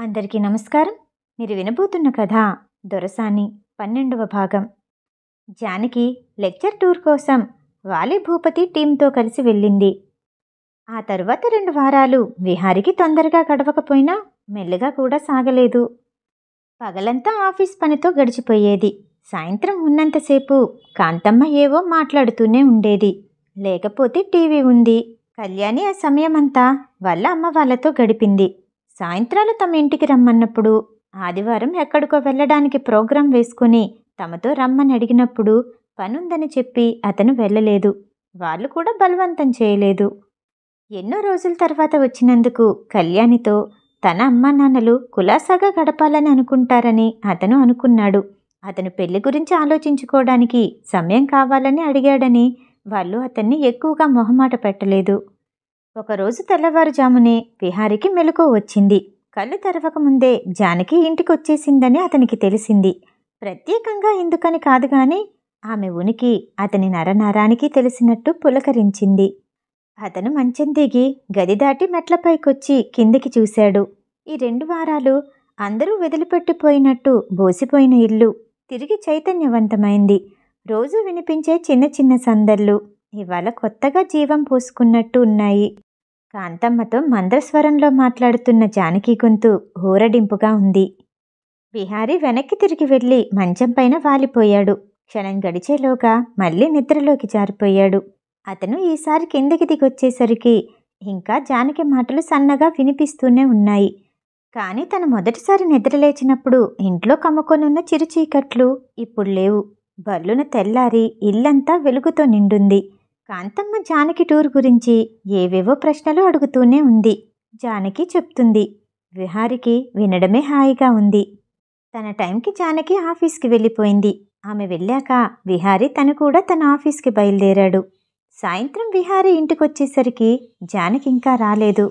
అందరికీ నమస్కారం మీరు వినబోతున్న కథ దొరసాని పన్నెండవ భాగం జానకి లెక్చర్ టూర్ కోసం వాలి భూపతి టీంతో కలిసి వెళ్ళింది ఆ తరువాత రెండు వారాలు విహారికి తొందరగా గడవకపోయినా మెల్లగా కూడా సాగలేదు పగలంతా ఆఫీస్ పనితో గడిచిపోయేది సాయంత్రం ఉన్నంతసేపు కాంతమ్మ ఏవో మాట్లాడుతూనే ఉండేది లేకపోతే టీవీ ఉంది కళ్యాణి ఆ సమయమంతా వాళ్ళ అమ్మ వాళ్ళతో గడిపింది సాయంత్రాలు తమ ఇంటికి రమ్మన్నప్పుడు ఆదివారం ఎక్కడికో వెళ్ళడానికి ప్రోగ్రాం వేసుకుని తమతో రమ్మని అడిగినప్పుడు పనుందని చెప్పి అతను వెళ్ళలేదు వాళ్ళు కూడా బలవంతం చేయలేదు ఎన్నో రోజుల తర్వాత వచ్చినందుకు కళ్యాణితో తన అమ్మ నాన్నలు కులాసాగా గడపాలని అనుకుంటారని అతను అనుకున్నాడు అతను పెళ్లి గురించి ఆలోచించుకోవడానికి సమయం కావాలని అడిగాడని వాళ్ళు అతన్ని ఎక్కువగా మొహమాట పెట్టలేదు ఒకరోజు తెల్లవారుజామునే విహారికి మెలకువ వచ్చింది కళ్ళు తెరవకముందే జానకి ఇంటికొచ్చేసిందని అతనికి తెలిసింది ప్రత్యేకంగా ఎందుకని కాదు కానీ ఆమె ఉనికి అతని నరనారానికి తెలిసినట్టు పులకరించింది అతను మంచం దిగి గది దాటి మెట్లపైకొచ్చి కిందికి చూశాడు ఈ రెండు వారాలు అందరూ వదిలిపెట్టిపోయినట్టు బోసిపోయిన ఇల్లు తిరిగి చైతన్యవంతమైంది రోజు వినిపించే చిన్న చిన్న సందర్లు ఇవాళ కొత్తగా జీవం పోసుకున్నట్టు ఉన్నాయి కాంతమ్మతో మంద్రస్వరంలో మాట్లాడుతున్న జానకి గొంతు హోరడింపుగా ఉంది బిహారీ వెనక్కి తిరిగి వెళ్ళి మంచం పైన వాలిపోయాడు క్షణం గడిచేలోగా మళ్ళీ నిద్రలోకి జారిపోయాడు అతను ఈసారి కిందకి దిగొచ్చేసరికి ఇంకా జానకి మాటలు సన్నగా వినిపిస్తూనే ఉన్నాయి కానీ తను మొదటిసారి నిద్రలేచినప్పుడు ఇంట్లో కమ్ముకొనున్న చిరుచీకట్లు ఇప్పుడు లేవు బల్లున తెల్లారి ఇల్లంతా వెలుగుతో నిండుంది కాంతమ్మ జానకి టూర్ గురించి ఏవేవో ప్రశ్నలు అడుగుతూనే ఉంది జానకి చెప్తుంది విహారికి వినడమే హాయిగా ఉంది తన టైంకి జానకి ఆఫీస్కి వెళ్ళిపోయింది ఆమె వెళ్ళాక విహారి తను కూడా తన ఆఫీస్కి బయలుదేరాడు సాయంత్రం విహారి ఇంటికొచ్చేసరికి జానకి ఇంకా రాలేదు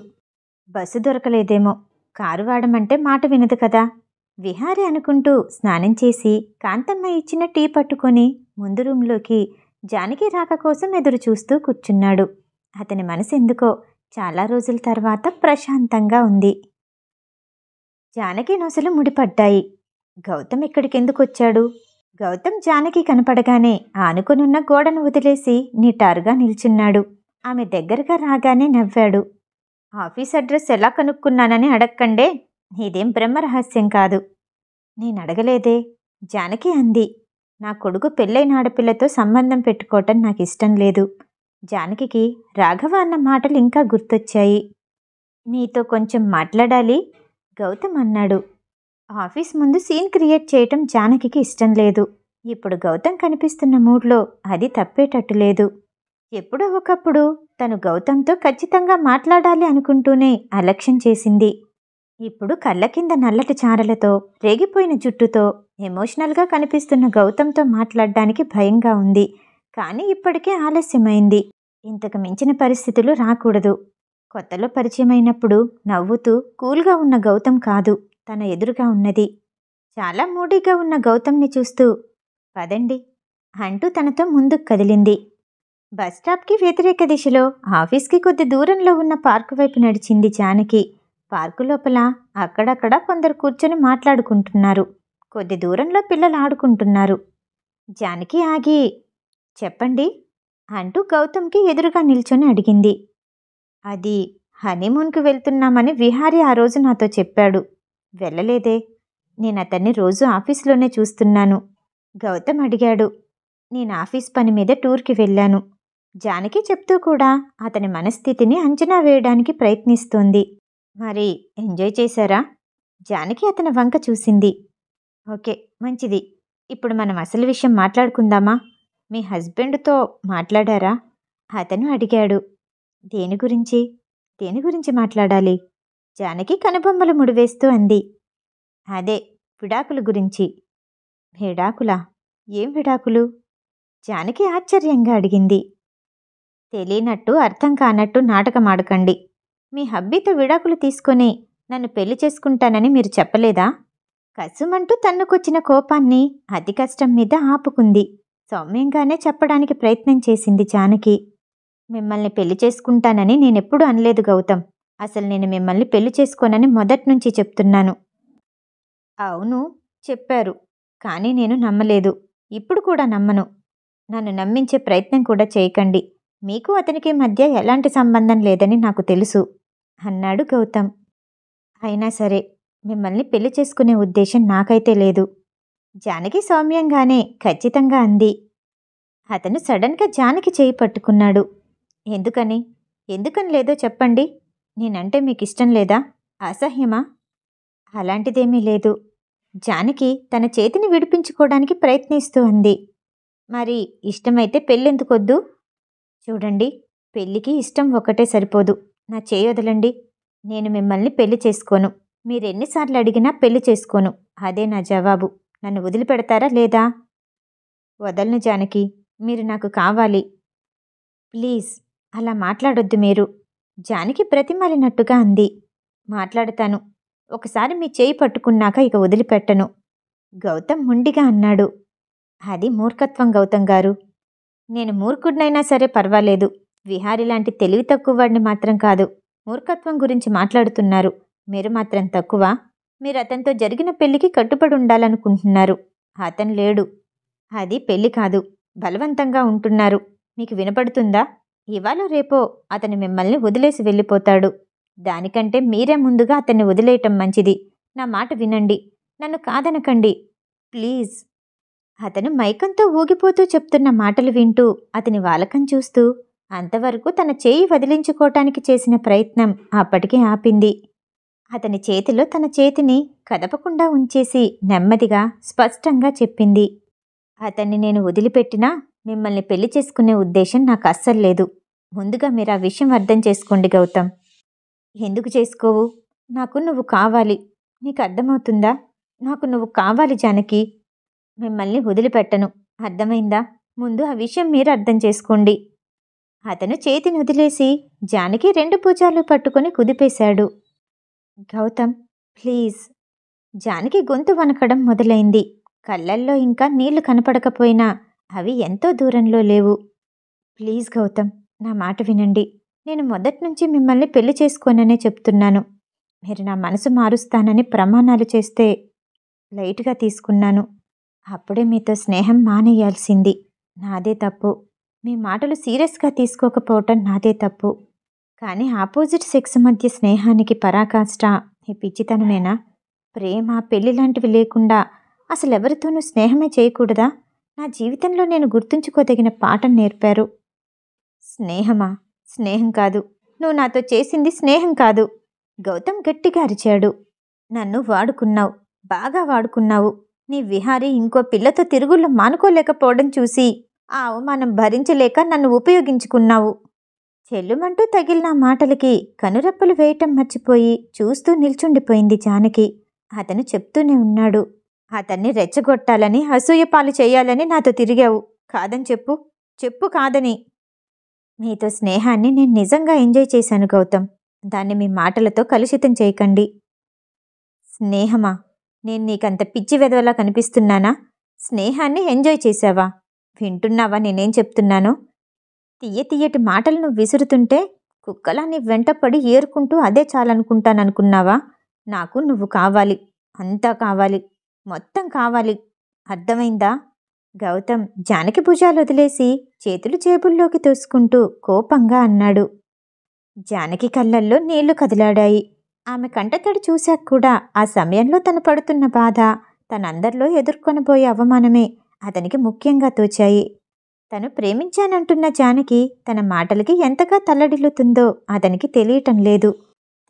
బస్సు దొరకలేదేమో కారు వాడమంటే మాట వినదు కదా విహారి అనుకుంటూ స్నానం చేసి కాంతమ్మ ఇచ్చిన టీ పట్టుకొని ముందు రూంలోకి జానకి రాక కోసం ఎదురు చూస్తూ కూర్చున్నాడు అతని మనసు ఎందుకో చాలా రోజుల తర్వాత ప్రశాంతంగా ఉంది జానకి నొసలు ముడిపడ్డాయి గౌతమ్ ఇక్కడికెందుకు వచ్చాడు గౌతమ్ జానకి కనపడగానే ఆనుకునున్న గోడను వదిలేసి నిటారుగా నిల్చున్నాడు ఆమె దగ్గరగా రాగానే నవ్వాడు ఆఫీస్ అడ్రస్ ఎలా కనుక్కున్నానని అడక్కండే ఇదేం బ్రహ్మ రహస్యం కాదు నేను అడగలేదే జానకి అంది నా కొడుకు పెళ్ళైన ఆడపిల్లతో సంబంధం పెట్టుకోవటం నాకు ఇష్టం లేదు జానకి రాఘవ అన్న మాటలు ఇంకా గుర్తొచ్చాయి మీతో కొంచెం మాట్లాడాలి గౌతమ్ అన్నాడు ఆఫీస్ ముందు సీన్ క్రియేట్ చేయటం జానకి ఇష్టం లేదు ఇప్పుడు గౌతమ్ కనిపిస్తున్న మూడ్లో అది తప్పేటట్టు లేదు ఎప్పుడో ఒకప్పుడు తను గౌతంతో ఖచ్చితంగా మాట్లాడాలి అనుకుంటూనే అలక్ష్యం చేసింది ఇప్పుడు కళ్ళ కింద నల్లటి చారలతో రేగిపోయిన జుట్టుతో ఎమోషనల్గా కనిపిస్తున్న గౌతమ్తో మాట్లాడడానికి భయంగా ఉంది కానీ ఇప్పటికే ఆలస్యమైంది ఇంతకు మించిన పరిస్థితులు రాకూడదు కొత్తలో పరిచయమైనప్పుడు నవ్వుతూ కూల్గా ఉన్న గౌతమ్ కాదు తన ఎదురుగా ఉన్నది చాలా మూడీగా ఉన్న గౌతమ్ని చూస్తూ పదండి అంటూ తనతో ముందుకు కదిలింది బస్టాప్కి వ్యతిరేక దిశలో ఆఫీస్కి కొద్ది దూరంలో ఉన్న పార్కు వైపు నడిచింది జానకి పార్కు లోపల అక్కడక్కడ కొందరు కూర్చొని మాట్లాడుకుంటున్నారు కొద్ది దూరంలో పిల్లలు ఆడుకుంటున్నారు జానకి ఆగి చెప్పండి అంటూ గౌతమ్కి ఎదురుగా నిల్చొని అడిగింది అది హనీమూన్కి వెళ్తున్నామని విహారీ ఆ రోజు నాతో చెప్పాడు వెళ్ళలేదే నేను అతన్ని రోజు ఆఫీస్లోనే చూస్తున్నాను గౌతమ్ అడిగాడు నేను ఆఫీస్ పని మీద టూర్కి వెళ్ళాను జానకి చెప్తూ కూడా అతని మనస్థితిని అంచనా వేయడానికి ప్రయత్నిస్తోంది మరి ఎంజాయ్ చేశారా జానకి అతని వంక చూసింది ఓకే మంచిది ఇప్పుడు మనం అసలు విషయం మాట్లాడుకుందామా మీ హస్బెండ్తో మాట్లాడారా అతను అడిగాడు దేని గురించి దేని గురించి మాట్లాడాలి జానకి కనుబొమ్మలు ముడివేస్తూ అంది అదే విడాకుల గురించి విడాకులా ఏం విడాకులు జానకి ఆశ్చర్యంగా అడిగింది తెలియనట్టు అర్థం కానట్టు నాటకమాడకండి మీ హబ్బీతో విడాకులు తీసుకొని నన్ను పెళ్లి చేసుకుంటానని మీరు చెప్పలేదా కసుమంటూ తన్నుకొచ్చిన కోపాన్ని అతి కష్టం మీద ఆపుకుంది సౌమ్యంగానే చెప్పడానికి ప్రయత్నం చేసింది జానకి మిమ్మల్ని పెళ్లి చేసుకుంటానని నేనెప్పుడు అనలేదు గౌతమ్ అసలు నేను మిమ్మల్ని పెళ్లి చేసుకోనని మొదట్నుంచి నుంచి చెప్తున్నాను అవును చెప్పారు కానీ నేను నమ్మలేదు ఇప్పుడు కూడా నమ్మను నన్ను నమ్మించే ప్రయత్నం కూడా చేయకండి మీకు అతనికి మధ్య ఎలాంటి సంబంధం లేదని నాకు తెలుసు అన్నాడు గౌతమ్ అయినా సరే మిమ్మల్ని పెళ్లి చేసుకునే ఉద్దేశం నాకైతే లేదు జానకి సౌమ్యంగానే ఖచ్చితంగా అంది అతను సడన్గా జానకి చేయి పట్టుకున్నాడు ఎందుకని ఎందుకని లేదో చెప్పండి నేనంటే మీకు ఇష్టం లేదా అసహ్యమా అలాంటిదేమీ లేదు జానకి తన చేతిని విడిపించుకోవడానికి ప్రయత్నిస్తూ అంది మరి ఇష్టమైతే పెళ్ళెందుకొద్దు చూడండి పెళ్ళికి ఇష్టం ఒకటే సరిపోదు నా చేయొదలండి నేను మిమ్మల్ని పెళ్లి చేసుకోను మీరెన్నిసార్లు అడిగినా పెళ్లి చేసుకోను అదే నా జవాబు నన్ను వదిలిపెడతారా లేదా వదలను జానకి మీరు నాకు కావాలి ప్లీజ్ అలా మాట్లాడొద్దు మీరు జానకి ప్రతిమాలినట్టుగా అంది మాట్లాడతాను ఒకసారి మీ చేయి పట్టుకున్నాక ఇక వదిలిపెట్టను గౌతమ్ ముండిగా అన్నాడు అది మూర్ఖత్వం గౌతమ్ గారు నేను మూర్ఖుడినైనా సరే పర్వాలేదు విహారి లాంటి తెలివి తక్కువ వాడిని మాత్రం కాదు మూర్ఖత్వం గురించి మాట్లాడుతున్నారు మీరు మాత్రం తక్కువ మీరు అతనితో జరిగిన పెళ్లికి కట్టుబడి ఉండాలనుకుంటున్నారు అతను లేడు అది పెళ్లి కాదు బలవంతంగా ఉంటున్నారు మీకు వినపడుతుందా ఇవాళ రేపో అతను మిమ్మల్ని వదిలేసి వెళ్ళిపోతాడు దానికంటే మీరే ముందుగా అతన్ని వదిలేయటం మంచిది నా మాట వినండి నన్ను కాదనకండి ప్లీజ్ అతను మైకంతో ఊగిపోతూ చెప్తున్న మాటలు వింటూ అతని వాలకం చూస్తూ అంతవరకు తన చేయి వదిలించుకోవటానికి చేసిన ప్రయత్నం అప్పటికి ఆపింది అతని చేతిలో తన చేతిని కదపకుండా ఉంచేసి నెమ్మదిగా స్పష్టంగా చెప్పింది అతన్ని నేను వదిలిపెట్టినా మిమ్మల్ని పెళ్లి చేసుకునే ఉద్దేశం నాకు అస్సలు లేదు ముందుగా మీరు ఆ విషయం అర్థం చేసుకోండి గౌతమ్ ఎందుకు చేసుకోవు నాకు నువ్వు కావాలి నీకు అర్థమవుతుందా నాకు నువ్వు కావాలి జానకి మిమ్మల్ని వదిలిపెట్టను అర్థమైందా ముందు ఆ విషయం మీరు అర్థం చేసుకోండి అతను చేతిని వదిలేసి జానకి రెండు భుజాలు పట్టుకొని కుదిపేశాడు గౌతమ్ ప్లీజ్ జానకి గొంతు వనకడం మొదలైంది కళ్ళల్లో ఇంకా నీళ్లు కనపడకపోయినా అవి ఎంతో దూరంలో లేవు ప్లీజ్ గౌతమ్ నా మాట వినండి నేను మొదట్నుంచి మిమ్మల్ని పెళ్లి చేసుకోననే చెప్తున్నాను మీరు నా మనసు మారుస్తానని ప్రమాణాలు చేస్తే లైట్గా తీసుకున్నాను అప్పుడే మీతో స్నేహం మానేయాల్సింది నాదే తప్పు మీ మాటలు సీరియస్గా తీసుకోకపోవటం నాదే తప్పు కానీ ఆపోజిట్ సెక్స్ మధ్య స్నేహానికి పరాకాష్ట మీ పిచ్చితనమేనా ప్రేమ పెళ్లి లాంటివి లేకుండా అసలు ఎవరితోనూ స్నేహమే చేయకూడదా నా జీవితంలో నేను గుర్తుంచుకోదగిన పాఠం నేర్పారు స్నేహమా స్నేహం కాదు నువ్వు నాతో చేసింది స్నేహం కాదు గౌతమ్ గట్టిగా అరిచాడు నన్ను వాడుకున్నావు బాగా వాడుకున్నావు నీ విహారీ ఇంకో పిల్లతో తిరుగుళ్ళు మానుకోలేకపోవడం చూసి ఆ అవమానం భరించలేక నన్ను ఉపయోగించుకున్నావు చెల్లుమంటూ తగిలిన మాటలకి కనురెప్పలు వేయటం మర్చిపోయి చూస్తూ నిల్చుండిపోయింది జానకి అతను చెప్తూనే ఉన్నాడు అతన్ని రెచ్చగొట్టాలని అసూయపాలు చేయాలని నాతో తిరిగావు కాదని చెప్పు చెప్పు కాదని మీతో స్నేహాన్ని నేను నిజంగా ఎంజాయ్ చేశాను గౌతమ్ దాన్ని మీ మాటలతో కలుషితం చేయకండి స్నేహమా నేను నీకంత పిచ్చి వెదవలా కనిపిస్తున్నానా స్నేహాన్ని ఎంజాయ్ చేశావా వింటున్నావా నేనేం చెప్తున్నాను తీయ తీయటి మాటలను విసురుతుంటే కుక్కలాన్ని వెంటపడి ఏరుకుంటూ అదే చాలనుకుంటాననుకున్నావా నాకు నువ్వు కావాలి అంతా కావాలి మొత్తం కావాలి అర్థమైందా గౌతమ్ జానకి భుజాలు వదిలేసి చేతులు చేబుల్లోకి తోసుకుంటూ కోపంగా అన్నాడు జానకి కళ్ళల్లో నీళ్లు కదిలాడాయి ఆమె కంటతడి చూశాక కూడా ఆ సమయంలో తను పడుతున్న బాధ తనందరిలో ఎదుర్కొనబోయే అవమానమే అతనికి ముఖ్యంగా తోచాయి తను ప్రేమించానంటున్న జానకి తన మాటలకి ఎంతగా తల్లడిల్లుతుందో అతనికి తెలియటం లేదు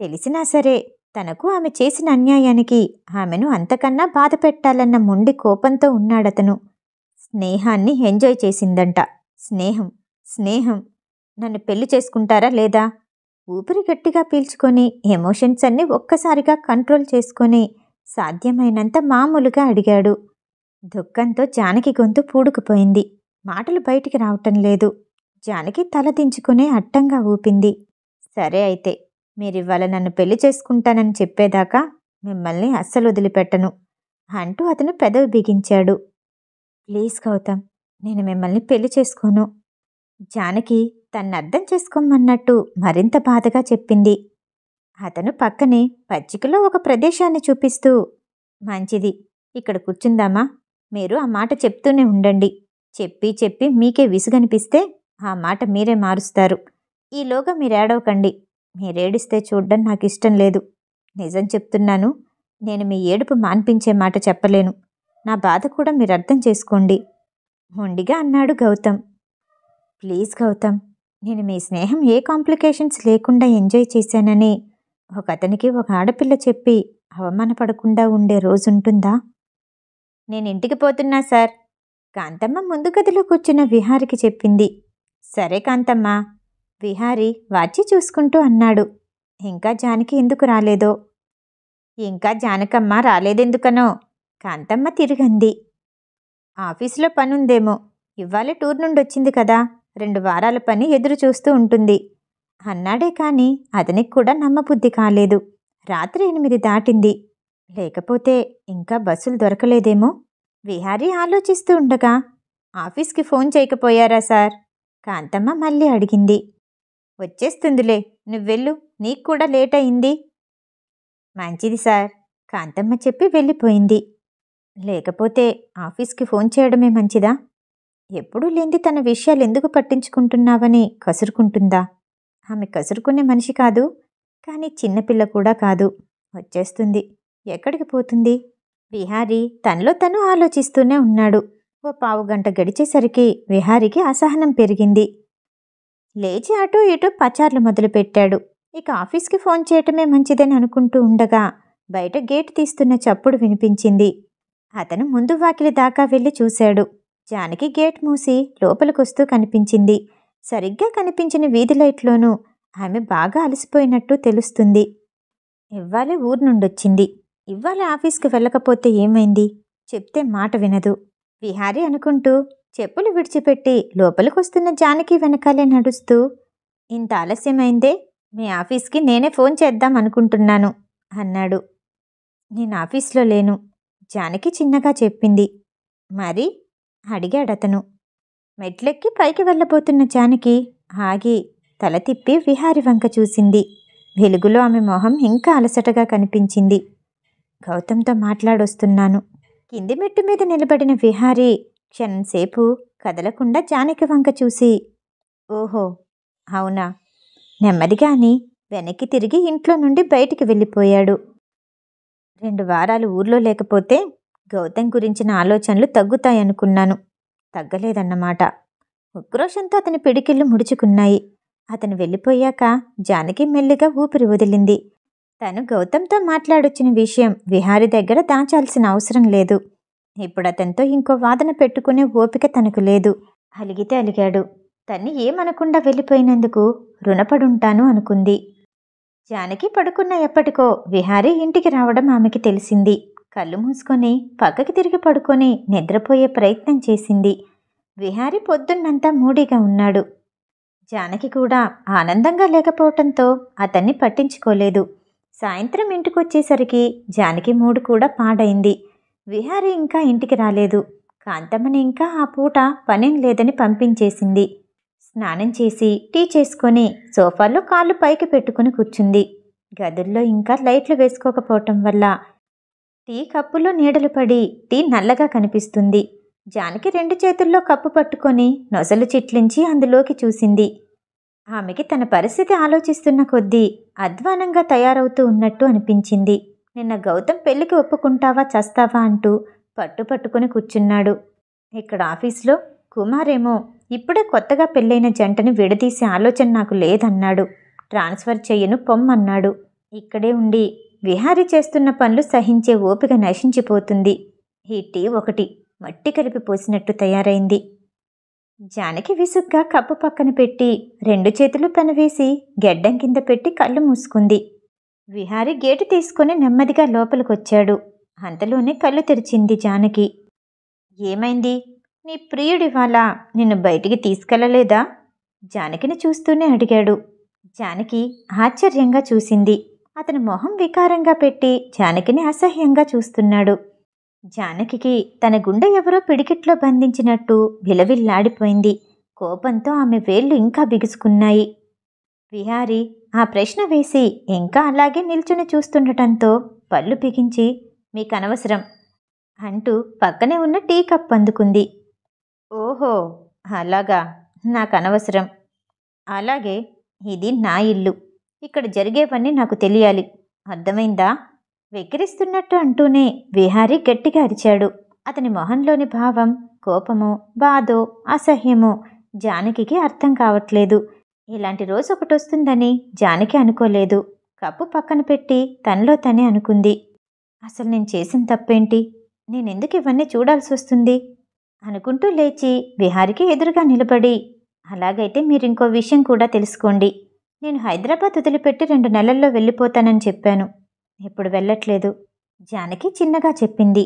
తెలిసినా సరే తనకు ఆమె చేసిన అన్యాయానికి ఆమెను అంతకన్నా బాధ పెట్టాలన్న మొండి కోపంతో ఉన్నాడతను స్నేహాన్ని ఎంజాయ్ చేసిందంట స్నేహం స్నేహం నన్ను పెళ్లి చేసుకుంటారా లేదా ఊపిరి గట్టిగా పీల్చుకొని ఎమోషన్స్ అన్నీ ఒక్కసారిగా కంట్రోల్ చేసుకొని సాధ్యమైనంత మామూలుగా అడిగాడు దుఃఖంతో జానకి గొంతు పూడుకుపోయింది మాటలు బయటికి రావటం లేదు జానకి తల దించుకునే అట్టంగా ఊపింది సరే అయితే మీరివ్వాల నన్ను పెళ్లి చేసుకుంటానని చెప్పేదాకా మిమ్మల్ని అస్సలు వదిలిపెట్టను అంటూ అతను పెదవి బిగించాడు ప్లీజ్ గౌతమ్ నేను మిమ్మల్ని పెళ్లి చేసుకోను జానకి తన్ను అర్థం చేసుకోమన్నట్టు మరింత బాధగా చెప్పింది అతను పక్కనే పచ్చికలో ఒక ప్రదేశాన్ని చూపిస్తూ మంచిది ఇక్కడ కూర్చుందామా మీరు ఆ మాట చెప్తూనే ఉండండి చెప్పి చెప్పి మీకే విసుగనిపిస్తే ఆ మాట మీరే మారుస్తారు ఈలోగా మీరు ఏడవకండి మీరేడిస్తే చూడడం నాకు ఇష్టం లేదు నిజం చెప్తున్నాను నేను మీ ఏడుపు మాన్పించే మాట చెప్పలేను నా బాధ కూడా మీరు అర్థం చేసుకోండి మొండిగా అన్నాడు గౌతమ్ ప్లీజ్ గౌతమ్ నేను మీ స్నేహం ఏ కాంప్లికేషన్స్ లేకుండా ఎంజాయ్ చేశానని ఒక అతనికి ఒక ఆడపిల్ల చెప్పి అవమానపడకుండా ఉండే రోజుంటుందా నేను ఇంటికి పోతున్నా సార్ కాంతమ్మ ముందు గదిలో కూర్చున్న విహారికి చెప్పింది సరే కాంతమ్మ విహారి వాచి చూసుకుంటూ అన్నాడు ఇంకా జానకి ఎందుకు రాలేదో ఇంకా జానకమ్మ రాలేదెందుకనో కాంతమ్మ తిరిగింది ఆఫీసులో పనుందేమో ఇవాళ టూర్ నుండి వచ్చింది కదా రెండు వారాల పని ఎదురు చూస్తూ ఉంటుంది అన్నాడే కానీ అతనికి కూడా నమ్మబుద్ధి కాలేదు రాత్రి ఎనిమిది దాటింది లేకపోతే ఇంకా బస్సులు దొరకలేదేమో విహారీ ఆలోచిస్తూ ఉండగా ఆఫీస్కి ఫోన్ చేయకపోయారా సార్ కాంతమ్మ మళ్ళీ అడిగింది వచ్చేస్తుందిలే నువ్వెళ్ళు నీకు కూడా లేట్ అయింది మంచిది సార్ కాంతమ్మ చెప్పి వెళ్ళిపోయింది లేకపోతే ఆఫీస్కి ఫోన్ చేయడమే మంచిదా ఎప్పుడూ లేంది తన విషయాలు ఎందుకు పట్టించుకుంటున్నావని కసురుకుంటుందా ఆమె కసురుకునే మనిషి కాదు కానీ చిన్నపిల్ల కూడా కాదు వచ్చేస్తుంది ఎక్కడికి పోతుంది విహారీ తనలో తను ఆలోచిస్తూనే ఉన్నాడు ఓ పావు గంట గడిచేసరికి విహారికి అసహనం పెరిగింది లేచి అటు ఇటు పచార్లు మొదలుపెట్టాడు ఇక ఆఫీస్కి ఫోన్ చేయటమే మంచిదని అనుకుంటూ ఉండగా బయట గేట్ తీస్తున్న చప్పుడు వినిపించింది అతను ముందు వాకిలి దాకా వెళ్ళి చూశాడు జానకి గేట్ మూసి లోపలికొస్తూ కనిపించింది సరిగ్గా కనిపించిన వీధి లైట్లోనూ ఆమె బాగా అలసిపోయినట్టు తెలుస్తుంది ఇవ్వాలే ఊరు నుండొచ్చింది ఇవాళ ఆఫీస్కి వెళ్ళకపోతే ఏమైంది చెప్తే మాట వినదు విహారీ అనుకుంటూ చెప్పులు విడిచిపెట్టి లోపలికొస్తున్న జానకి వెనకాలే నడుస్తూ ఇంత ఆలస్యమైందే మీ ఆఫీస్కి నేనే ఫోన్ చేద్దాం అనుకుంటున్నాను అన్నాడు నేను ఆఫీస్లో లేను జానకి చిన్నగా చెప్పింది మరి అడిగాడతను మెట్లెక్కి పైకి వెళ్ళబోతున్న జానకి ఆగి తల తిప్పి విహారి వంక చూసింది వెలుగులో ఆమె మొహం ఇంకా అలసటగా కనిపించింది గౌతమ్తో మాట్లాడొస్తున్నాను కింది మెట్టు మీద నిలబడిన విహారీ క్షణంసేపు కదలకుండా జానకి వంక చూసి ఓహో అవునా నెమ్మదిగాని వెనక్కి తిరిగి ఇంట్లో నుండి బయటికి వెళ్ళిపోయాడు రెండు వారాలు ఊర్లో లేకపోతే గౌతమ్ గురించిన ఆలోచనలు తగ్గుతాయనుకున్నాను తగ్గలేదన్నమాట ఉక్రోషంతో అతని పిడికిళ్ళు ముడుచుకున్నాయి అతను వెళ్ళిపోయాక జానకి మెల్లిగా ఊపిరి వదిలింది తను గౌతమ్తో మాట్లాడొచ్చిన విషయం విహారి దగ్గర దాచాల్సిన అవసరం లేదు ఇప్పుడు అతనితో ఇంకో వాదన పెట్టుకునే ఓపిక తనకు లేదు అలిగితే అలిగాడు తన్ని ఏమనకుండా వెళ్ళిపోయినందుకు రుణపడుంటాను అనుకుంది జానకి పడుకున్న ఎప్పటికో విహారి ఇంటికి రావడం ఆమెకి తెలిసింది కళ్ళు మూసుకొని పక్కకి తిరిగి పడుకొని నిద్రపోయే ప్రయత్నం చేసింది విహారి పొద్దున్నంతా మూడీగా ఉన్నాడు జానకి కూడా ఆనందంగా లేకపోవటంతో అతన్ని పట్టించుకోలేదు సాయంత్రం ఇంటికొచ్చేసరికి జానకి మూడు కూడా పాడైంది విహారి ఇంకా ఇంటికి రాలేదు కాంతమ్మని ఇంకా ఆ పూట పనేం లేదని పంపించేసింది స్నానం చేసి టీ చేసుకొని సోఫాలో కాళ్ళు పైకి పెట్టుకుని కూర్చుంది గదుల్లో ఇంకా లైట్లు వేసుకోకపోవటం వల్ల టీ కప్పులో నీడలు పడి టీ నల్లగా కనిపిస్తుంది జానకి రెండు చేతుల్లో కప్పు పట్టుకొని నొసలు చిట్లించి అందులోకి చూసింది ఆమెకి తన పరిస్థితి ఆలోచిస్తున్న కొద్దీ అధ్వానంగా తయారవుతూ ఉన్నట్టు అనిపించింది నిన్న గౌతమ్ పెళ్లికి ఒప్పుకుంటావా చస్తావా అంటూ పట్టు పట్టుకుని కూర్చున్నాడు ఇక్కడ ఆఫీస్లో కుమారేమో ఇప్పుడే కొత్తగా పెళ్ళైన జంటని విడదీసే ఆలోచన నాకు లేదన్నాడు ట్రాన్స్ఫర్ చెయ్యను పొమ్మన్నాడు ఇక్కడే ఉండి విహారీ చేస్తున్న పనులు సహించే ఓపిక నశించిపోతుంది ఈ టీ ఒకటి మట్టి కలిపి పోసినట్టు తయారైంది జానకి విసుగ్గా కప్పు పక్కన పెట్టి రెండు చేతులు తనవేసి గెడ్డం కింద పెట్టి కళ్ళు మూసుకుంది విహారి గేటు తీసుకుని నెమ్మదిగా లోపలికొచ్చాడు అంతలోనే కళ్ళు తెరిచింది జానకి ఏమైంది నీ ప్రియుడివాళ నిన్ను బయటికి తీసుకెళ్ళలేదా జానకిని చూస్తూనే అడిగాడు జానకి ఆశ్చర్యంగా చూసింది అతని మొహం వికారంగా పెట్టి జానకిని అసహ్యంగా చూస్తున్నాడు జానకి తన గుండె ఎవరో పిడికిట్లో బంధించినట్టు విలవిల్లాడిపోయింది కోపంతో ఆమె వేళ్లు ఇంకా బిగుసుకున్నాయి విహారి ఆ ప్రశ్న వేసి ఇంకా అలాగే నిల్చుని చూస్తుండటంతో పళ్ళు బిగించి మీకు అనవసరం అంటూ పక్కనే ఉన్న టీ కప్ అందుకుంది ఓహో అలాగా నాకు అనవసరం అలాగే ఇది నా ఇల్లు ఇక్కడ జరిగేవన్నీ నాకు తెలియాలి అర్థమైందా వెక్కిరిస్తున్నట్టు అంటూనే విహారీ గట్టిగా అరిచాడు అతని మొహంలోని భావం కోపమో బాధో అసహ్యమో జానకికి అర్థం కావట్లేదు ఇలాంటి రోజు ఒకటి వస్తుందని జానకి అనుకోలేదు కప్పు పక్కన పెట్టి తనలో తనే అనుకుంది అసలు నేను చేసిన తప్పేంటి నేనెందుకు ఇవన్నీ చూడాల్సి వస్తుంది అనుకుంటూ లేచి విహారికి ఎదురుగా నిలబడి అలాగైతే మీరు ఇంకో విషయం కూడా తెలుసుకోండి నేను హైదరాబాద్ వదిలిపెట్టి రెండు నెలల్లో వెళ్ళిపోతానని చెప్పాను ఇప్పుడు వెళ్ళట్లేదు జానకి చిన్నగా చెప్పింది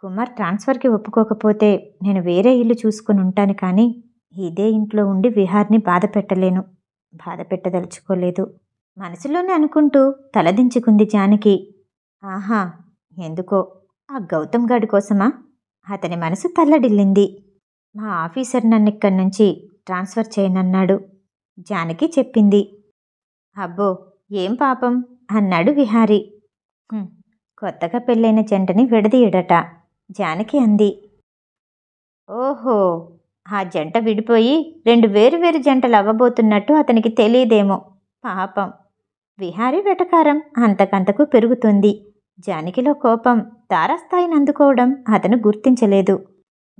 కుమార్ ట్రాన్స్ఫర్కి ఒప్పుకోకపోతే నేను వేరే ఇల్లు చూసుకుని ఉంటాను కానీ ఇదే ఇంట్లో ఉండి విహార్ని బాధ పెట్టలేను బాధ పెట్టదలుచుకోలేదు మనసులోనే అనుకుంటూ తలదించుకుంది జానకి ఆహా ఎందుకో ఆ గౌతమ్ గాడి కోసమా అతని మనసు తల్లడిల్లింది మా ఆఫీసర్ నన్ను ఇక్కడి నుంచి ట్రాన్స్ఫర్ చేయనన్నాడు జానకి చెప్పింది అబ్బో ఏం పాపం అన్నాడు విహారీ కొత్తగా పెళ్ళైన జంటని విడదీయడట జానకి అంది ఓహో ఆ జంట విడిపోయి రెండు వేరు వేరు జంటలు అవ్వబోతున్నట్టు అతనికి తెలియదేమో పాపం విహారి వెటకారం అంతకంతకు పెరుగుతుంది జానకిలో కోపం తారాస్థాయిని అందుకోవడం అతను గుర్తించలేదు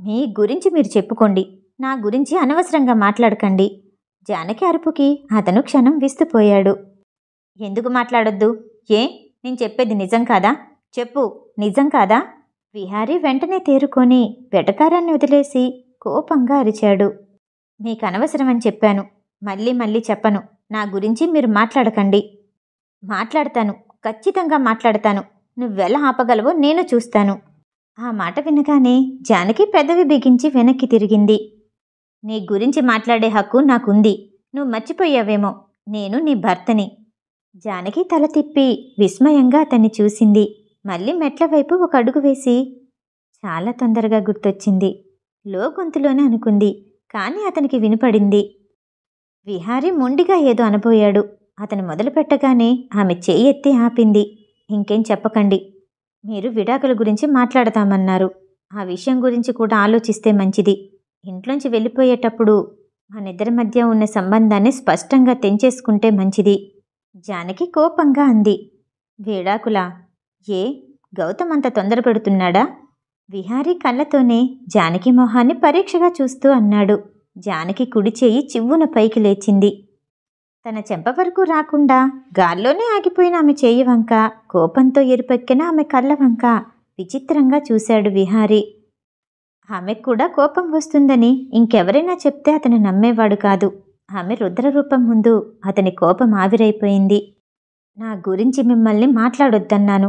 మీ గురించి మీరు చెప్పుకోండి నా గురించి అనవసరంగా మాట్లాడకండి జానకి అరుపుకి అతను క్షణం విస్తుపోయాడు ఎందుకు మాట్లాడొద్దు ఏ నేను చెప్పేది నిజం కాదా చెప్పు నిజం కాదా విహారీ వెంటనే తేరుకొని వెటకారాన్ని వదిలేసి కోపంగా అరిచాడు మీకు అనవసరమని చెప్పాను మళ్ళీ మళ్ళీ చెప్పను నా గురించి మీరు మాట్లాడకండి మాట్లాడతాను ఖచ్చితంగా మాట్లాడతాను నువ్వెలా ఆపగలవో నేను చూస్తాను ఆ మాట వినగానే జానకి పెదవి బిగించి వెనక్కి తిరిగింది నీ గురించి మాట్లాడే హక్కు నాకుంది నువ్వు మర్చిపోయావేమో నేను నీ భర్తని జానకి తల తిప్పి విస్మయంగా అతన్ని చూసింది మళ్ళీ మెట్ల వైపు ఒక అడుగు వేసి చాలా తొందరగా గుర్తొచ్చింది లో గొంతులోనే అనుకుంది కానీ అతనికి వినపడింది విహారి మొండిగా ఏదో అనబోయాడు అతను మొదలుపెట్టగానే ఆమె చేయి ఎత్తి ఆపింది ఇంకేం చెప్పకండి మీరు విడాకుల గురించి మాట్లాడతామన్నారు ఆ విషయం గురించి కూడా ఆలోచిస్తే మంచిది ఇంట్లోంచి వెళ్ళిపోయేటప్పుడు మనిద్దరి మధ్య ఉన్న సంబంధాన్ని స్పష్టంగా తెంచేసుకుంటే మంచిది జానకి కోపంగా అంది వేడాకుల ఏ గౌతమ్ అంత తొందర పెడుతున్నాడా విహారీ కళ్ళతోనే జానకి మొహాన్ని పరీక్షగా చూస్తూ అన్నాడు జానకి కుడి చేయి చివ్వున పైకి లేచింది తన చెంప వరకు రాకుండా గాల్లోనే ఆగిపోయిన ఆమె చేయి వంక కోపంతో ఎరుపెక్కిన ఆమె కళ్ళ వంక విచిత్రంగా చూశాడు విహారీ ఆమెకు కూడా కోపం వస్తుందని ఇంకెవరైనా చెప్తే అతను నమ్మేవాడు కాదు ఆమె రుద్రరూపం ముందు అతని కోపం ఆవిరైపోయింది నా గురించి మిమ్మల్ని మాట్లాడొద్దన్నాను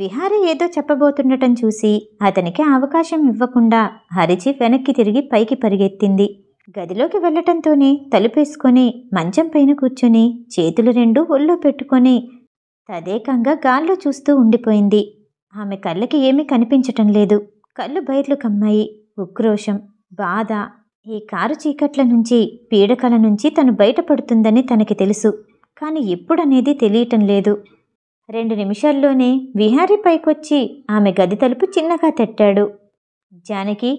విహారి ఏదో చెప్పబోతుండటం చూసి అతనికి అవకాశం ఇవ్వకుండా హరిచి వెనక్కి తిరిగి పైకి పరిగెత్తింది గదిలోకి వెళ్లటంతోనే తలుపేసుకొని మంచం పైన కూర్చొని చేతులు రెండు ఒళ్ళో పెట్టుకొని తదేకంగా గాల్లో చూస్తూ ఉండిపోయింది ఆమె కళ్ళకి ఏమీ కనిపించటం లేదు కళ్ళు బయర్లు కమ్మాయి ఉక్రోషం బాధ ఈ కారు చీకట్ల నుంచి పీడకల నుంచి తను బయటపడుతుందని తనకి తెలుసు కానీ ఎప్పుడనేది తెలియటం లేదు రెండు నిమిషాల్లోనే విహారీ పైకొచ్చి ఆమె గది తలుపు చిన్నగా తట్టాడు జానకి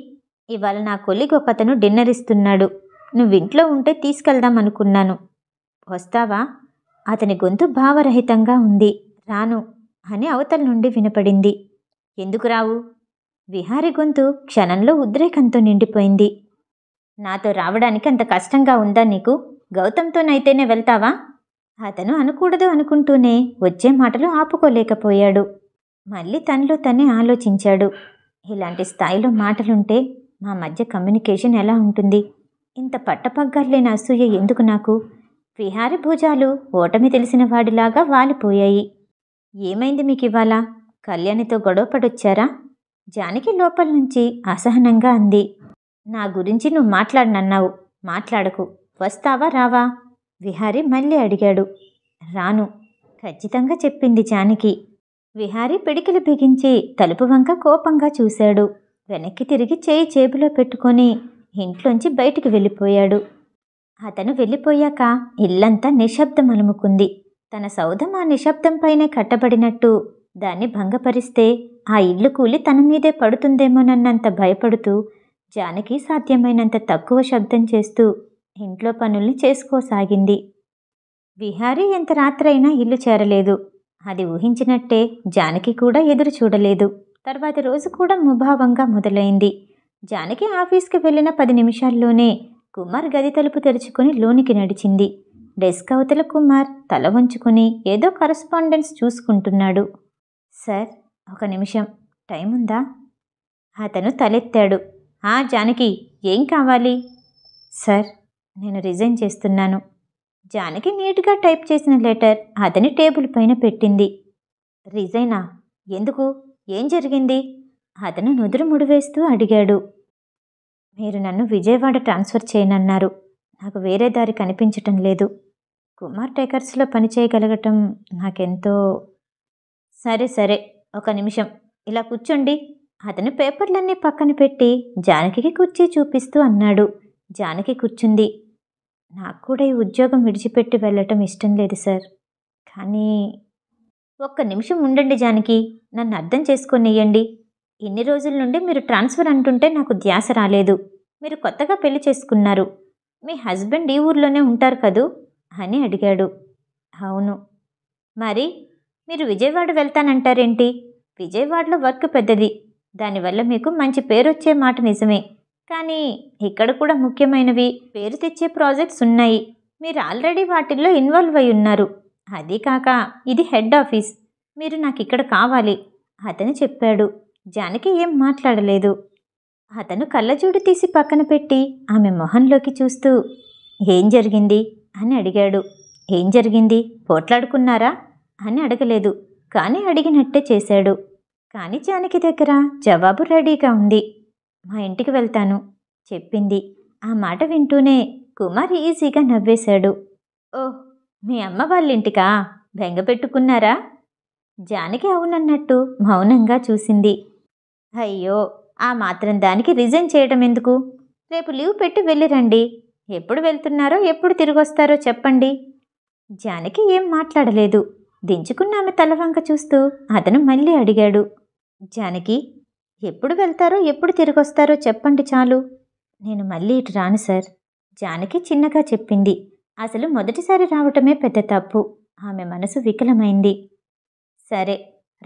ఇవాళ నా కొలిగ్ అతను డిన్నర్ ఇస్తున్నాడు నువ్వింట్లో ఉంటే తీసుకెళ్దాం అనుకున్నాను వస్తావా అతని గొంతు భావరహితంగా ఉంది రాను అని అవతల నుండి వినపడింది ఎందుకు రావు విహారి గొంతు క్షణంలో ఉద్రేకంతో నిండిపోయింది నాతో రావడానికి అంత కష్టంగా ఉందా నీకు గౌతమ్తోనైతేనే వెళ్తావా అతను అనుకూడదు అనుకుంటూనే వచ్చే మాటలు ఆపుకోలేకపోయాడు మళ్ళీ తనలో తనే ఆలోచించాడు ఇలాంటి స్థాయిలో మాటలుంటే మా మధ్య కమ్యూనికేషన్ ఎలా ఉంటుంది ఇంత పట్టపగ్గాలేని అసూయ ఎందుకు నాకు విహారి భుజాలు ఓటమి తెలిసిన వాడిలాగా వాలిపోయాయి ఏమైంది మీకు ఇవాళ కళ్యాణితో గొడవపడొచ్చారా జానకి లోపల నుంచి అసహనంగా అంది నా గురించి నువ్వు మాట్లాడనన్నావు మాట్లాడకు వస్తావా రావా విహారి మళ్ళీ అడిగాడు రాను ఖచ్చితంగా చెప్పింది జానకి విహారి పిడికిలు బిగించి తలుపు వంక కోపంగా చూశాడు వెనక్కి తిరిగి చేయి చేబులో పెట్టుకొని ఇంట్లోంచి బయటికి వెళ్ళిపోయాడు అతను వెళ్ళిపోయాక ఇల్లంతా నిశ్శబ్దం అలుముకుంది తన సౌధం ఆ నిశ్శబ్దంపైనే కట్టబడినట్టు దాన్ని భంగపరిస్తే ఆ ఇల్లు కూలి తన మీదే పడుతుందేమోనన్నంత భయపడుతూ జానకి సాధ్యమైనంత తక్కువ శబ్దం చేస్తూ ఇంట్లో పనుల్ని చేసుకోసాగింది విహారీ ఎంత రాత్రైనా ఇల్లు చేరలేదు అది ఊహించినట్టే జానకి కూడా ఎదురు చూడలేదు తర్వాతి రోజు కూడా ముభావంగా మొదలైంది జానకి ఆఫీస్కి వెళ్ళిన పది నిమిషాల్లోనే కుమార్ గది తలుపు తెరుచుకుని లోనికి నడిచింది డెస్క్ అవతల కుమార్ తల వంచుకుని ఏదో కరస్పాండెన్స్ చూసుకుంటున్నాడు సార్ ఒక నిమిషం టైం ఉందా అతను తలెత్తాడు ఆ జానకి ఏం కావాలి సార్ నేను రిజైన్ చేస్తున్నాను జానకి నీట్గా టైప్ చేసిన లెటర్ అతని టేబుల్ పైన పెట్టింది రిజైనా ఎందుకు ఏం జరిగింది అతను నుదురు ముడివేస్తూ అడిగాడు మీరు నన్ను విజయవాడ ట్రాన్స్ఫర్ చేయనన్నారు నాకు వేరే దారి కనిపించటం లేదు కుమార్ టేకర్స్లో పని చేయగలగటం నాకెంతో సరే సరే ఒక నిమిషం ఇలా కూర్చోండి అతను పేపర్లన్నీ పక్కన పెట్టి జానకికి కుర్చీ చూపిస్తూ అన్నాడు జానకి కూర్చుంది నాకు కూడా ఈ ఉద్యోగం విడిచిపెట్టి వెళ్ళటం ఇష్టం లేదు సార్ కానీ ఒక్క నిమిషం ఉండండి జానకి నన్ను అర్థం చేసుకొనియండి ఇన్ని రోజుల నుండి మీరు ట్రాన్స్ఫర్ అంటుంటే నాకు ధ్యాస రాలేదు మీరు కొత్తగా పెళ్లి చేసుకున్నారు మీ హస్బెండ్ ఈ ఊర్లోనే ఉంటారు కదూ అని అడిగాడు అవును మరి మీరు విజయవాడ వెళ్తానంటారేంటి విజయవాడలో వర్క్ పెద్దది దానివల్ల మీకు మంచి పేరు వచ్చే మాట నిజమే కానీ ఇక్కడ కూడా ముఖ్యమైనవి పేరు తెచ్చే ప్రాజెక్ట్స్ ఉన్నాయి మీరు ఆల్రెడీ వాటిల్లో ఇన్వాల్వ్ అయి ఉన్నారు అదీ కాక ఇది హెడ్ ఆఫీస్ మీరు నాకు ఇక్కడ కావాలి అతను చెప్పాడు జానకి ఏం మాట్లాడలేదు అతను కళ్ళజోడు తీసి పక్కన పెట్టి ఆమె మొహంలోకి చూస్తూ ఏం జరిగింది అని అడిగాడు ఏం జరిగింది పోట్లాడుకున్నారా అని అడగలేదు కానీ అడిగినట్టే చేశాడు కానీ జానకి దగ్గర జవాబు రెడీగా ఉంది మా ఇంటికి వెళ్తాను చెప్పింది ఆ మాట వింటూనే కుమార్ ఈజీగా నవ్వేశాడు ఓహ్ మీ అమ్మ వాళ్ళింటికా బెంగ పెట్టుకున్నారా జానకి అవునన్నట్టు మౌనంగా చూసింది అయ్యో ఆ మాత్రం దానికి రిజైన్ చేయడం ఎందుకు రేపు లీవ్ పెట్టి వెళ్ళి రండి ఎప్పుడు వెళ్తున్నారో ఎప్పుడు తిరిగొస్తారో చెప్పండి జానకి ఏం మాట్లాడలేదు దించుకున్న ఆమె తలవంక చూస్తూ అతను మళ్ళీ అడిగాడు జానకి ఎప్పుడు వెళ్తారో ఎప్పుడు తిరిగొస్తారో చెప్పండి చాలు నేను మళ్ళీ ఇటు రాను సార్ జానకి చిన్నగా చెప్పింది అసలు మొదటిసారి రావటమే పెద్ద తప్పు ఆమె మనసు వికలమైంది సరే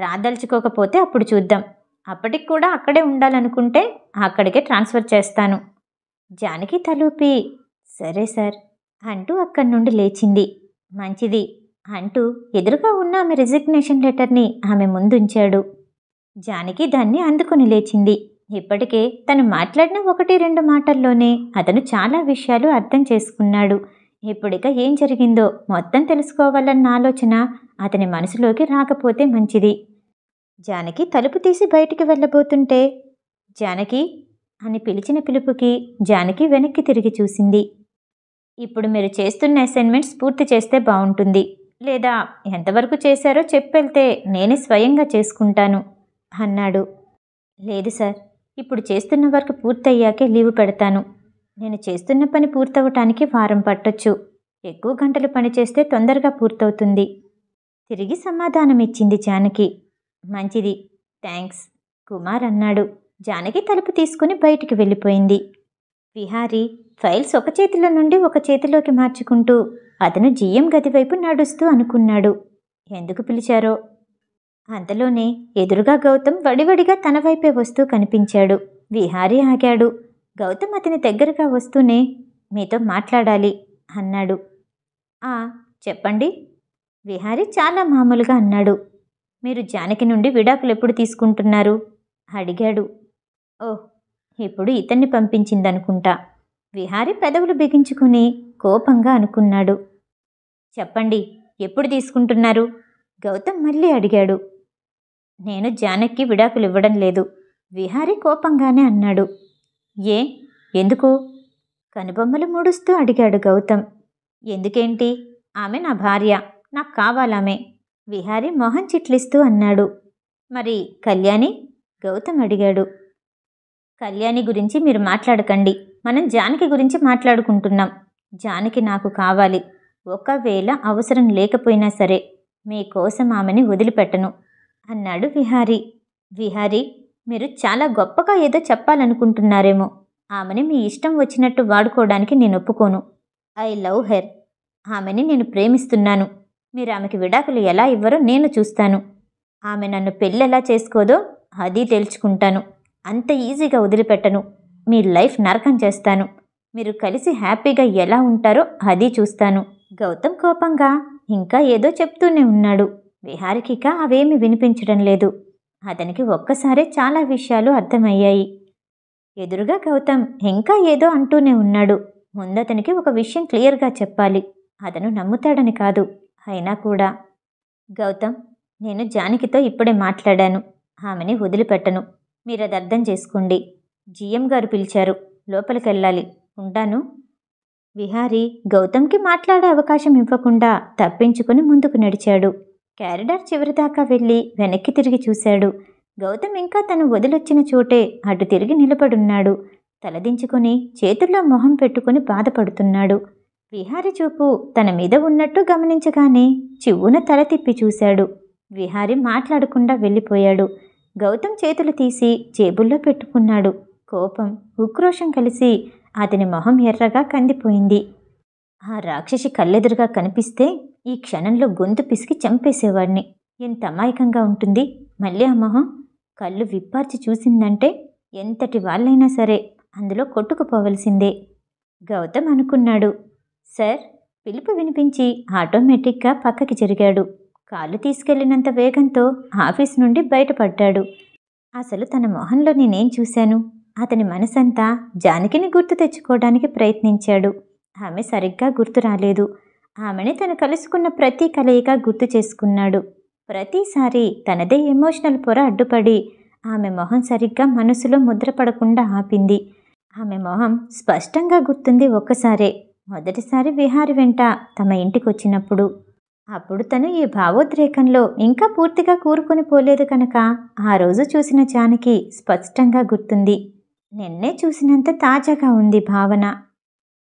రాదలుచుకోకపోతే అప్పుడు చూద్దాం అప్పటికి కూడా అక్కడే ఉండాలనుకుంటే అక్కడికే ట్రాన్స్ఫర్ చేస్తాను జానకి తలూపి సరే సార్ అంటూ అక్కడి నుండి లేచింది మంచిది అంటూ ఎదురుగా ఉన్న ఆమె రిజిగ్నేషన్ లెటర్ని ఆమె ముందుంచాడు జానకి దాన్ని అందుకుని లేచింది ఇప్పటికే తను మాట్లాడిన ఒకటి రెండు మాటల్లోనే అతను చాలా విషయాలు అర్థం చేసుకున్నాడు ఇప్పుడిక ఏం జరిగిందో మొత్తం తెలుసుకోవాలన్న ఆలోచన అతని మనసులోకి రాకపోతే మంచిది జానకి తలుపు తీసి బయటికి వెళ్ళబోతుంటే జానకి అని పిలిచిన పిలుపుకి జానకి వెనక్కి తిరిగి చూసింది ఇప్పుడు మీరు చేస్తున్న అసైన్మెంట్స్ పూర్తి చేస్తే బాగుంటుంది లేదా ఎంతవరకు చేశారో చెప్పెళ్తే నేనే స్వయంగా చేసుకుంటాను అన్నాడు లేదు సార్ ఇప్పుడు చేస్తున్న వర్క్ పూర్తయ్యాకే లీవ్ పెడతాను నేను చేస్తున్న పని పూర్తవటానికి వారం పట్టొచ్చు ఎక్కువ గంటలు పనిచేస్తే తొందరగా పూర్తవుతుంది తిరిగి సమాధానమిచ్చింది జానకి మంచిది థ్యాంక్స్ కుమార్ అన్నాడు జానకి తలుపు తీసుకుని బయటికి వెళ్ళిపోయింది విహారీ ఫైల్స్ ఒక చేతిలో నుండి ఒక చేతిలోకి మార్చుకుంటూ అతను జీఎం గది వైపు నడుస్తూ అనుకున్నాడు ఎందుకు పిలిచారో అంతలోనే ఎదురుగా గౌతమ్ వడివడిగా తన వైపే వస్తూ కనిపించాడు విహారీ ఆగాడు గౌతమ్ అతని దగ్గరగా వస్తూనే మీతో మాట్లాడాలి అన్నాడు ఆ చెప్పండి విహారీ చాలా మామూలుగా అన్నాడు మీరు జానకి నుండి విడాకులు ఎప్పుడు తీసుకుంటున్నారు అడిగాడు ఓ ఇప్పుడు ఇతన్ని పంపించిందనుకుంటా విహారీ పెదవులు బిగించుకుని కోపంగా అనుకున్నాడు చెప్పండి ఎప్పుడు తీసుకుంటున్నారు గౌతమ్ మళ్ళీ అడిగాడు నేను జానక్కి విడాకులు ఇవ్వడం లేదు విహారి కోపంగానే అన్నాడు ఏ ఎందుకు కనుబొమ్మలు ముడుస్తూ అడిగాడు గౌతమ్ ఎందుకేంటి ఆమె నా భార్య నాకు కావాలామె విహారి మొహం చిట్లిస్తూ అన్నాడు మరి కళ్యాణి గౌతమ్ అడిగాడు కళ్యాణి గురించి మీరు మాట్లాడకండి మనం జానకి గురించి మాట్లాడుకుంటున్నాం జానకి నాకు కావాలి ఒకవేళ అవసరం లేకపోయినా సరే మీకోసం ఆమెని వదిలిపెట్టను అన్నాడు విహారీ విహారీ మీరు చాలా గొప్పగా ఏదో చెప్పాలనుకుంటున్నారేమో ఆమెని మీ ఇష్టం వచ్చినట్టు వాడుకోవడానికి నేను ఒప్పుకోను ఐ లవ్ హెర్ ఆమెని నేను ప్రేమిస్తున్నాను మీరు ఆమెకి విడాకులు ఎలా ఇవ్వరో నేను చూస్తాను ఆమె నన్ను పెళ్ళెలా చేసుకోదో అది తేల్చుకుంటాను అంత ఈజీగా వదిలిపెట్టను మీ లైఫ్ నరకం చేస్తాను మీరు కలిసి హ్యాపీగా ఎలా ఉంటారో అది చూస్తాను గౌతమ్ కోపంగా ఇంకా ఏదో చెప్తూనే ఉన్నాడు విహారికిక అవేమి వినిపించడం లేదు అతనికి ఒక్కసారే చాలా విషయాలు అర్థమయ్యాయి ఎదురుగా గౌతమ్ ఇంకా ఏదో అంటూనే ఉన్నాడు ముందతనికి ఒక విషయం క్లియర్గా చెప్పాలి అతను నమ్ముతాడని కాదు అయినా కూడా గౌతమ్ నేను జానకితో ఇప్పుడే మాట్లాడాను ఆమెని వదిలిపెట్టను మీరు అది అర్థం చేసుకోండి జిఎం గారు పిలిచారు లోపలికి వెళ్ళాలి ఉంటాను విహారీ గౌతమ్కి మాట్లాడే అవకాశం ఇవ్వకుండా తప్పించుకుని ముందుకు నడిచాడు క్యారిడార్ చివరిదాకా వెళ్ళి వెనక్కి తిరిగి చూశాడు గౌతమ్ ఇంకా తను వదిలొచ్చిన చోటే అటు తిరిగి నిలబడున్నాడు తలదించుకుని చేతుల్లో మొహం పెట్టుకుని బాధపడుతున్నాడు విహారి చూపు తన మీద ఉన్నట్టు గమనించగానే చివ్వున తల తిప్పి చూశాడు విహారి మాట్లాడకుండా వెళ్ళిపోయాడు గౌతమ్ చేతులు తీసి జేబుల్లో పెట్టుకున్నాడు కోపం ఉక్రోషం కలిసి అతని మొహం ఎర్రగా కందిపోయింది ఆ రాక్షసి కళ్ళెదురుగా కనిపిస్తే ఈ క్షణంలో గొంతు పిసికి చంపేసేవాడిని ఎంత అమాయకంగా ఉంటుంది మళ్ళీ ఆ మొహం కళ్ళు విప్పార్చి చూసిందంటే ఎంతటి వాళ్ళైనా సరే అందులో కొట్టుకుపోవలసిందే గౌతమ్ అనుకున్నాడు సార్ పిలుపు వినిపించి ఆటోమేటిక్గా పక్కకి జరిగాడు కాలు తీసుకెళ్లినంత వేగంతో ఆఫీస్ నుండి బయటపడ్డాడు అసలు తన మొహంలో నేనేం చూశాను అతని మనసంతా జానకిని గుర్తు తెచ్చుకోవడానికి ప్రయత్నించాడు ఆమె సరిగ్గా గుర్తు రాలేదు ఆమెని తను కలుసుకున్న ప్రతి కలయిక గుర్తు చేసుకున్నాడు ప్రతిసారి తనదే ఎమోషనల్ పొర అడ్డుపడి ఆమె మొహం సరిగ్గా మనసులో ముద్రపడకుండా ఆపింది ఆమె మొహం స్పష్టంగా గుర్తుంది ఒక్కసారే మొదటిసారి విహారి వెంట తమ ఇంటికి వచ్చినప్పుడు అప్పుడు తను ఈ భావోద్రేకంలో ఇంకా పూర్తిగా కూరుకొని పోలేదు కనుక ఆ రోజు చూసిన జానకి స్పష్టంగా గుర్తుంది నిన్నే చూసినంత తాజాగా ఉంది భావన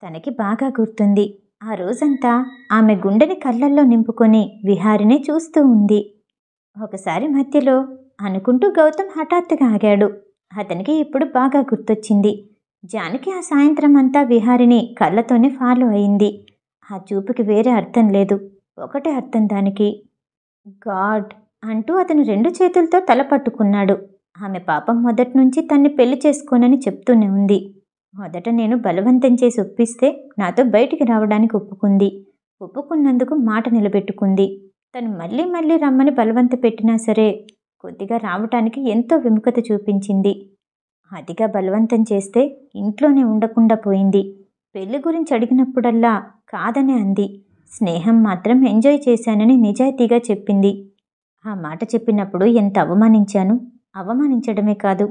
తనకి బాగా గుర్తుంది ఆ రోజంతా ఆమె గుండెని కళ్ళల్లో నింపుకొని విహారినే చూస్తూ ఉంది ఒకసారి మధ్యలో అనుకుంటూ గౌతమ్ హఠాత్తుగా ఆగాడు అతనికి ఇప్పుడు బాగా గుర్తొచ్చింది జానకి ఆ సాయంత్రం అంతా విహారిని కళ్ళతోనే ఫాలో అయింది ఆ చూపుకి వేరే అర్థం లేదు ఒకటే అర్థం దానికి గాడ్ అంటూ అతను రెండు చేతులతో తల పట్టుకున్నాడు ఆమె పాపం మొదటి నుంచి తన్ని పెళ్లి చేసుకోనని చెప్తూనే ఉంది మొదట నేను బలవంతం చేసి ఒప్పిస్తే నాతో బయటికి రావడానికి ఒప్పుకుంది ఒప్పుకున్నందుకు మాట నిలబెట్టుకుంది తను మళ్ళీ మళ్ళీ రమ్మని బలవంత పెట్టినా సరే కొద్దిగా రావటానికి ఎంతో విముఖత చూపించింది అతిగా బలవంతం చేస్తే ఇంట్లోనే ఉండకుండా పోయింది పెళ్లి గురించి అడిగినప్పుడల్లా కాదనే అంది స్నేహం మాత్రం ఎంజాయ్ చేశానని నిజాయితీగా చెప్పింది ఆ మాట చెప్పినప్పుడు ఎంత అవమానించాను అవమానించడమే కాదు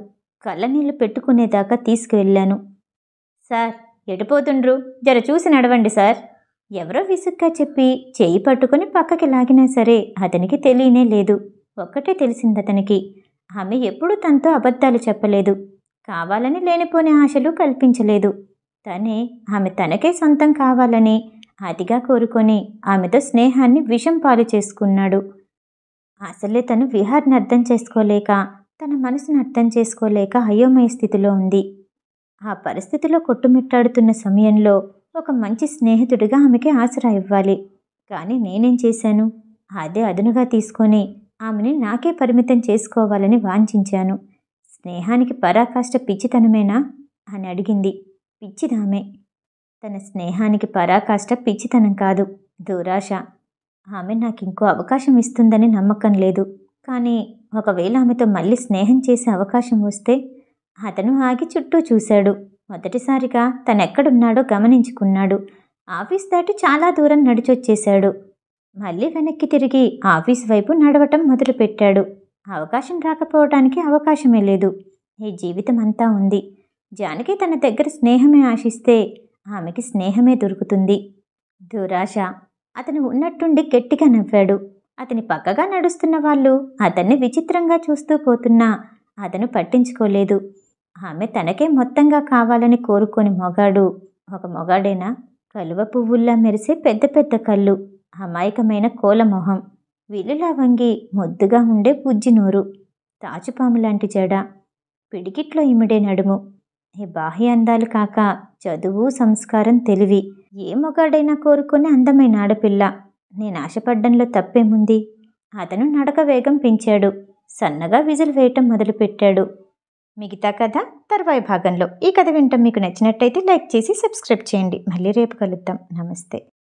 కళ్ళనీళ్ళు పెట్టుకునేదాకా తీసుకువెళ్ళాను సార్ ఎడిపోతుండ్రు జర చూసి నడవండి సార్ ఎవరో విసుగ్గా చెప్పి చేయి పట్టుకుని పక్కకి లాగినా సరే అతనికి తెలియనే లేదు ఒక్కటే తెలిసింది అతనికి ఆమె ఎప్పుడూ తనతో అబద్ధాలు చెప్పలేదు కావాలని లేనిపోని ఆశలు కల్పించలేదు తనే ఆమె తనకే సొంతం కావాలని అతిగా కోరుకొని ఆమెతో స్నేహాన్ని విషం పాలు చేసుకున్నాడు అసలే తను విహార్ని అర్థం చేసుకోలేక తన మనసును అర్థం చేసుకోలేక అయోమయ స్థితిలో ఉంది ఆ పరిస్థితిలో కొట్టుమిట్టాడుతున్న సమయంలో ఒక మంచి స్నేహితుడిగా ఆమెకి ఆసరా ఇవ్వాలి కానీ నేనేం చేశాను అదే అదునుగా తీసుకొని ఆమెని నాకే పరిమితం చేసుకోవాలని వాంఛించాను స్నేహానికి పరాకాష్ట పిచ్చితనమేనా అని అడిగింది పిచ్చిదామే తన స్నేహానికి పరాకాష్ట పిచ్చితనం కాదు దురాశ ఆమె నాకు ఇంకో అవకాశం ఇస్తుందని నమ్మకం లేదు కానీ ఒకవేళ ఆమెతో మళ్ళీ స్నేహం చేసే అవకాశం వస్తే అతను ఆగి చుట్టూ చూశాడు మొదటిసారిగా తనెక్కడున్నాడో గమనించుకున్నాడు ఆఫీస్ దాటి చాలా దూరం నడిచొచ్చేశాడు మళ్ళీ వెనక్కి తిరిగి ఆఫీస్ వైపు నడవటం మొదలుపెట్టాడు అవకాశం రాకపోవడానికి అవకాశమే లేదు ఈ జీవితం అంతా ఉంది జానకి తన దగ్గర స్నేహమే ఆశిస్తే ఆమెకి స్నేహమే దొరుకుతుంది దురాశ అతను ఉన్నట్టుండి గట్టిగా నవ్వాడు అతని పక్కగా నడుస్తున్న వాళ్ళు అతన్ని విచిత్రంగా చూస్తూ పోతున్నా అతను పట్టించుకోలేదు ఆమె తనకే మొత్తంగా కావాలని కోరుకొని మొగాడు ఒక మొగాడైన కలువ పువ్వుల్లా మెరిసే పెద్ద పెద్ద కళ్ళు అమాయకమైన కోలమొహం విలులా వంగి ముద్దుగా ఉండే నూరు తాచుపాము లాంటి జడ పిడికిట్లో ఇమిడే నడుము ఈ బాహ్య అందాలు కాక చదువు సంస్కారం తెలివి ఏ మొగాడైనా కోరుకునే అందమైన ఆడపిల్ల నేను ఆశపడ్డంలో తప్పేముంది అతను నడక వేగం పెంచాడు సన్నగా విజిల్ వేయటం మొదలుపెట్టాడు మిగతా కథ తర్వాయి భాగంలో ఈ కథ వింటాం మీకు నచ్చినట్టయితే లైక్ చేసి సబ్స్క్రైబ్ చేయండి మళ్ళీ రేపు కలుద్దాం నమస్తే